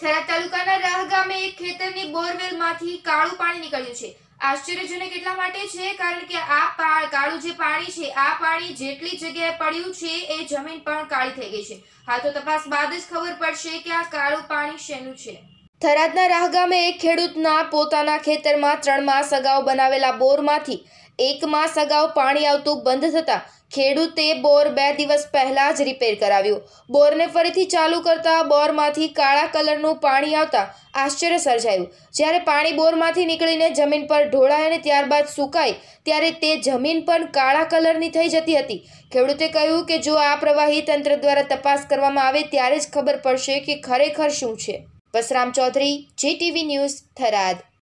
થરા તાલુકાના રાહ ગામે એક ખેતરની બોરવેલમાંથી કાળું પાણી નીકળ્યું છે આશ્ચર્યજનક એટલા માટે છે કારણ કે આ કાળું જે પાણી છે આ પાણી જેટલી જગ્યાએ પડ્યું છે એ જમીન પણ કાળી થઈ ગઈ છે હા તો તપાસ બાદ જ ખબર પડશે કે આ કાળું પાણી શેનું છે થરાદના રાહગામે એક ખેડૂતના પોતાના ખેતરમાં ત્રણ માસ અગાઉ બનાવેલા બોરમાંથી એક માસ અગાઉ પાણી આવતું બંધ થતાં ખેડૂતે બોર બે દિવસ પહેલાં જ રિપેર કરાવ્યું બોરને ફરીથી ચાલુ કરતા બોરમાંથી કાળા કલરનું પાણી આવતા આશ્ચર્ય સર્જાયું જ્યારે પાણી બોરમાંથી નીકળીને જમીન પર ઢોળાય અને ત્યારબાદ સુકાય ત્યારે તે જમીન પણ કાળા કલરની થઈ જતી હતી ખેડૂતે કહ્યું કે જો આ પ્રવાહી તંત્ર દ્વારા તપાસ કરવામાં આવે ત્યારે જ ખબર પડશે કે ખરેખર શું છે વસરામ ચૌધરી જીટીવી ન્યૂઝ થરાદ